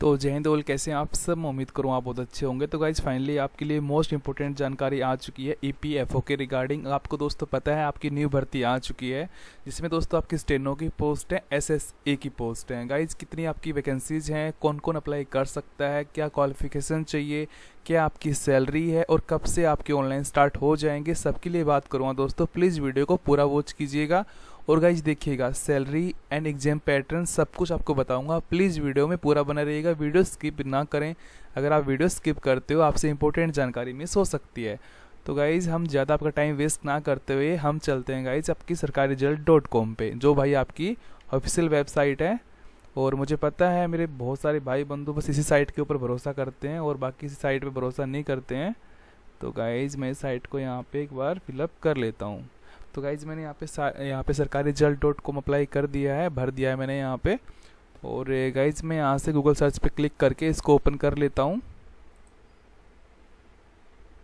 तो जय हिंद कैसे हैं आप सब उम्मीद करूँ आप बहुत अच्छे होंगे तो गाइज फाइनली आपके लिए मोस्ट इंपॉर्टेंट जानकारी आ चुकी है ई पी एफ ओ के रिगार्डिंग आपको दोस्तों पता है आपकी न्यू भर्ती आ चुकी है जिसमें दोस्तों आपकी स्टेनो की पोस्ट है एस एस ए की पोस्ट है गाइज कितनी आपकी वैकेंसीज हैं कौन कौन अप्लाई कर सकता है क्या क्वालिफिकेशन चाहिए क्या आपकी सैलरी है और कब से आपके ऑनलाइन स्टार्ट हो जाएंगे सबके लिए बात करूँगा दोस्तों प्लीज़ वीडियो को पूरा वॉच कीजिएगा और गाइज देखिएगा सैलरी एंड एग्जाम पैटर्न सब कुछ आपको बताऊंगा प्लीज़ वीडियो में पूरा बना रहिएगा वीडियो स्किप ना करें अगर आप वीडियो स्किप करते हो आपसे इंपॉर्टेंट जानकारी मिस हो सकती है तो गाइज़ हम ज़्यादा आपका टाइम वेस्ट ना करते हुए हम चलते हैं गाइज़ आपकी सरकारी रिजल्ट डॉट कॉम पर जो भाई आपकी ऑफिशियल वेबसाइट है और मुझे पता है मेरे बहुत सारे भाई बंधु बस इसी साइट के ऊपर भरोसा करते हैं और बाकी इसी साइट पर भरोसा नहीं करते हैं तो गाइज़ मैं इस साइट को यहाँ पे एक बार फिलअप कर लेता हूँ तो गाइज मैंने यहाँ पे यहाँ पे सरकारी जल डॉट कॉम अप्लाई कर दिया है भर दिया है मैंने यहाँ पे और गाइज मैं यहाँ से गूगल सर्च पे क्लिक करके इसको ओपन कर लेता हूँ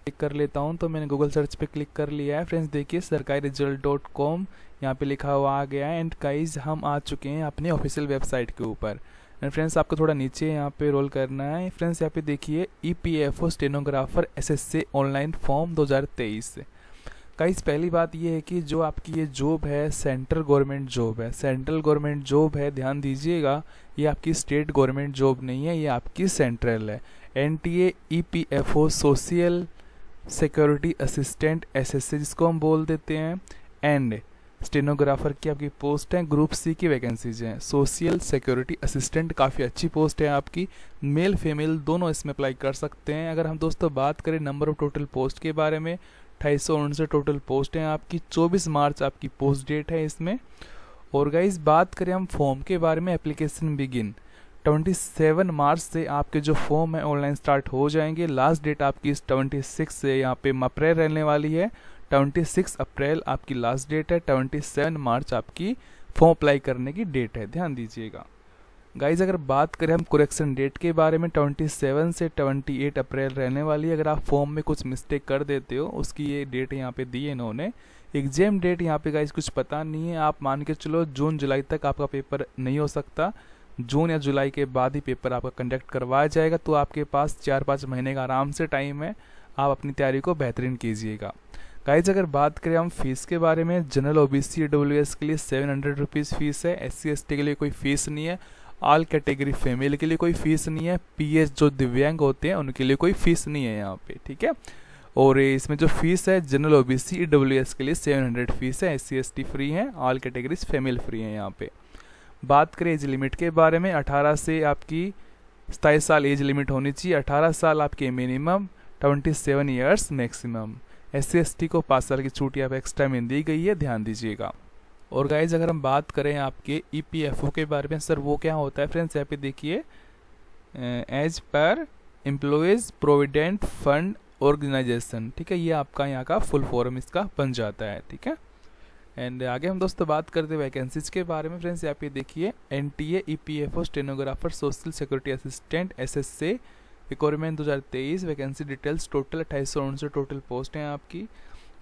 क्लिक कर लेता हूँ तो मैंने गूगल सर्च पे क्लिक कर लिया है फ्रेंड्स देखिए सरकारी रिजल्ट डॉट कॉम यहाँ पर लिखा हुआ आ गया है एंड गाइज हम आ चुके हैं अपने ऑफिशियल वेबसाइट के ऊपर एंड फ्रेंड्स आपको थोड़ा नीचे यहाँ पे रोल करना है फ्रेंड्स यहाँ पे देखिए E P F O stenographer S S C online form दो हजार तेईस गाइस पहली बात ये है कि जो आपकी ये जॉब है सेंट्रल गवर्नमेंट जॉब है सेंट्रल गवर्नमेंट जॉब है ध्यान दीजिएगा ये आपकी स्टेट गवर्नमेंट जॉब नहीं है ये आपकी सेंट्रल है N T A E P F O social security assistant S S जिसको हम बोल देते हैं एंड स्टेनोग्राफर की आपकी पोस्ट है ग्रुप सी की वैकेंसीज हैं सोशल सिक्योरिटी असिस्टेंट काफ़ी अच्छी पोस्ट है आपकी मेल फीमेल दोनों इसमें अप्लाई कर सकते हैं अगर हम दोस्तों बात करें नंबर ऑफ टोटल पोस्ट के बारे में अट्ठाईस सौ टोटल पोस्ट हैं आपकी 24 मार्च आपकी पोस्ट डेट है इसमें और गाइज बात करें हम फॉर्म के बारे में एप्लीकेशन बिगिन 27 मार्च से आपके जो फॉर्म है ऑनलाइन स्टार्ट हो जाएंगे लास्ट डेट आपकी इस 26 से यहाँ पे अप्रैल रहने वाली है 26 अप्रैल आपकी लास्ट डेट है 27 मार्च आपकी फॉर्म अप्लाई करने की डेट है ध्यान दीजिएगा गाइज अगर बात करें हम करेक्शन डेट के बारे में 27 से 28 अप्रैल रहने वाली है अगर आप फॉर्म में कुछ मिस्टेक कर देते हो उसकी ये डेट यहाँ पे दी है इन्होंने एग्जाम डेट यहाँ पे गाइज कुछ पता नहीं है आप मान के चलो जून जुलाई तक आपका पेपर नहीं हो सकता जून या जुलाई के बाद ही पेपर आपका कंडक्ट करवाया जाएगा तो आपके पास चार पाँच महीने का आराम से टाइम है आप अपनी तैयारी को बेहतरीन कीजिएगा गाइज अगर बात करें हम फीस के बारे में जनरल ओ बी के लिए सेवन हंड्रेड फीस है एस सी के लिए कोई फीस नहीं है ऑल कैटेगरी फीमेल के लिए कोई फीस नहीं है पीएच जो दिव्यांग होते हैं उनके लिए कोई फीस नहीं है यहाँ पे ठीक है और इसमें जो फीस है general O B C S के लिए सेवन हंड्रेड फीस है S C S T free है ऑल कैटेगरीज फीमेल फ्री है यहाँ पे बात करें एज लिमिट के बारे में अठारह से आपकी सताईस साल एज लिमिट होनी चाहिए अठारह साल आपके minimum twenty seven years maximum S C S T को पाँच साल की छूट यहाँ पर एक्स्ट्रा में दी गई है ध्यान दीजिएगा और गाइज अगर हम बात करें आपके ई e के बारे में सर वो क्या होता है फ्रेंड्स यहाँ पे देखिए as per employees provident fund organisation ठीक है ये आपका यहाँ का फुल फॉर्म इसका बन जाता है ठीक है एंड आगे हम दोस्तों बात करते हैं वैकेंसीज के बारे में फ्रेंड्स यहाँ पे देखिए N T A E P F O stenographer social security assistant S S A requirement दो हज़ार तेईस वैकेंसी डिटेल्स टोटल अट्ठाईस सौ उनसठ टोटल पोस्ट हैं आपकी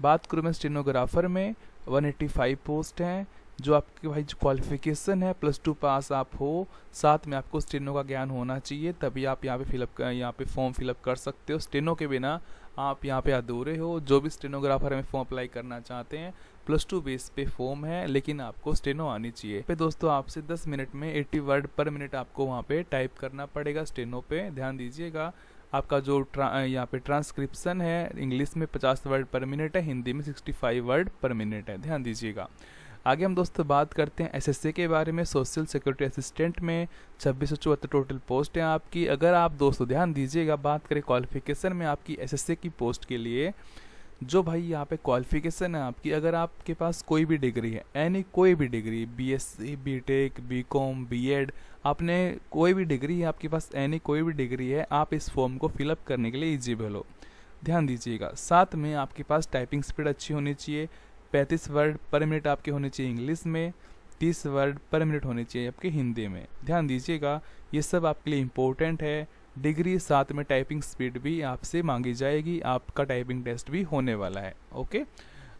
बात करूँ मैं स्टेनोग्राफर में 185 पोस्ट हैं जो आपके भाई जो क्वालिफिकेशन है प्लस टू पास आप हो साथ में आपको स्टेनो का ज्ञान होना चाहिए तभी आप यहाँ पे फिलअप यहाँ पे फॉर्म फिलअप कर सकते हो स्टेनो के बिना आप यहाँ पे अधूरे हो जो भी स्टेनोग्राफर हमें फॉर्म अप्लाई करना चाहते हैं प्लस टू बेस पे फॉर्म है लेकिन आपको स्टेनो आनी चाहिए पे दोस्तों आपसे 10 मिनट में 80 वर्ड पर मिनट आपको वहाँ पे टाइप करना पड़ेगा स्टेनो पे ध्यान दीजिएगा आपका जो यहाँ पे ट्रांसक्रिप्सन है इंग्लिश में पचास वर्ड पर मिनट है हिंदी में sixty five word per minute है ध्यान दीजिएगा आगे हम दोस्तों बात करते हैं एसएससी के बारे में सोशल सिक्योरिटी असिस्टेंट में छब्बीस सौ चौहत्तर टोटल पोस्ट है आपकी अगर आप दोस्तों ध्यान दीजिएगा बात करें क्वालिफिकेशन में आपकी एस की पोस्ट के लिए जो भाई यहाँ पे क्वालिफिकेशन है आपकी अगर आपके पास कोई भी डिग्री है एनी कोई भी degree B S C B tech B com B ed आपने कोई भी डिग्री है आपके पास एनी कोई भी डिग्री है आप इस फॉर्म को फिलअप करने के लिए इजिबल हो ध्यान दीजिएगा साथ में आपके पास टाइपिंग स्पीड अच्छी होनी चाहिए पैंतीस वर्ड पर मिनट आपके होने चाहिए इंग्लिश में तीस वर्ड पर मिनट होने चाहिए आपके हिंदी में ध्यान दीजिएगा ये सब आपके लिए इम्पोर्टेंट है डिग्री साथ में टाइपिंग स्पीड भी आपसे मांगी जाएगी आपका टाइपिंग टेस्ट भी होने वाला है ओके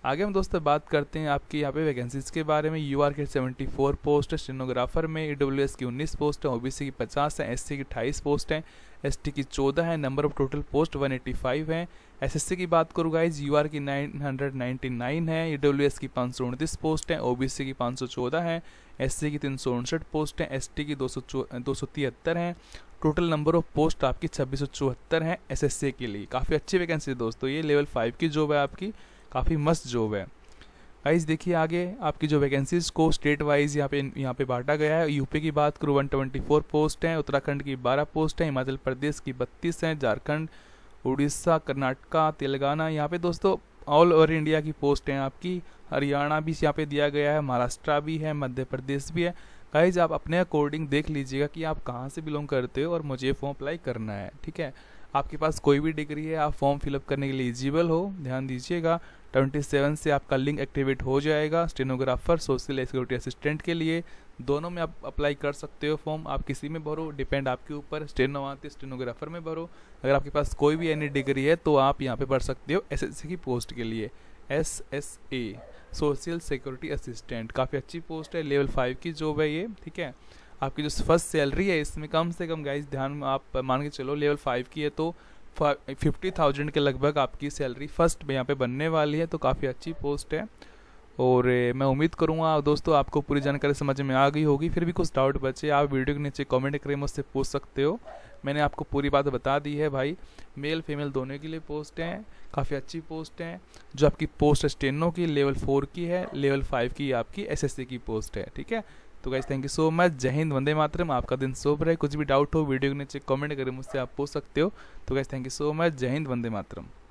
आगे हम दोस्तों बात करते हैं आपकी यहाँ पे वैकेंसीज के बारे में यू आर के सेवेंटी फोर पोस्ट है स्टेनोग्राफर में ई डब्ल्यू एस की उन्नीस पोस्ट है ओ बी सी की पचास है एस सी की अठाईस पोस्ट है एस टी की चौदह है number of total post one eighty five है एस एस सी की बात करूँ गाइज यू आर की नाइन हंड्रेड नाइन्टी नाइन है ई डब्ल्यू एस की पाँच सौ उनतीस पोस्ट है ओ बी सी की पाँच सौ चौदह है एस सी की तीन सौ उनसठ पोस्ट हैं एस टी की दो सौ दो सौ तिहत्तर हैं टोटल नंबर ऑफ पोस्ट आपकी छब्बीस सौ चौहत्तर है एस एस सी के लिए काफ़ी अच्छी वैकेंसी है दोस्तों ये लेवल फाइव की जॉब है आपकी काफ़ी मस्त जॉब है गाइज देखिए आगे आपकी जो वैकेंसीज को स्टेट वाइज यहाँ पे यहाँ पे बांटा गया है यूपी की बात करूँ वन ट्वेंटी फोर पोस्ट हैं उत्तराखंड की बारह पोस्ट हैं हिमाचल प्रदेश की बत्तीस हैं झारखंड उड़ीसा कर्नाटका तेलंगाना यहाँ पे दोस्तों ऑल ओवर इंडिया की पोस्ट हैं आपकी हरियाणा भी यहाँ पे दिया गया है महाराष्ट्र भी है मध्य प्रदेश भी है गाइज आप अपने अकॉर्डिंग देख लीजिएगा कि आप कहाँ से बिलोंग करते हो और मुझे फॉर्म अप्लाई करना है ठीक है आपके पास कोई भी डिग्री है आप फॉर्म फिलअप करने के लिए एलिजिबल हो ध्यान दीजिएगा 27 से आपका लिंक एक्टिवेट हो जाएगा स्टेनोग्राफर सोशल सिक्योरिटी असिस्टेंट के लिए दोनों में आप अप्लाई कर सकते हो फॉर्म आप किसी में भरो डिपेंड आपके ऊपर स्टेनो आते स्टेनोग्राफर में भरो अगर आपके पास कोई भी एनी डिग्री है तो आप यहाँ पे भर सकते हो एसएससी की पोस्ट के लिए S S A social security assistant काफ़ी अच्छी पोस्ट है लेवल फाइव की जॉब है ये ठीक है आपकी जो फर्स्ट सैलरी है इसमें कम से कम गाइज ध्यान आप मान के चलो लेवल फाइव की है तो फिफ्टी थाउजेंड के लगभग आपकी सैलरी फर्स्ट यहाँ पे बनने वाली है तो काफ़ी अच्छी पोस्ट है और मैं उम्मीद करूँगा दोस्तों आपको पूरी जानकारी समझ में आ गई होगी फिर भी कुछ डाउट बचे आप वीडियो के नीचे कमेंट करें मुझसे पूछ सकते हो मैंने आपको पूरी बात बता दी है भाई मेल फीमेल दोनों के लिए पोस्ट हैं काफ़ी अच्छी पोस्ट हैं जो आपकी पोस्ट स्टेनो की लेवल फोर की है लेवल फाइव की आपकी एस की पोस्ट है ठीक है तो guys thank you so much जय हिंद वंदे मातरम आपका दिन शुभ रहे कुछ भी डाउट हो वीडियो के नीचे कमेंट करें मुझसे आप पूछ सकते हो तो guys thank you so much जय हिंद वंदे मातरम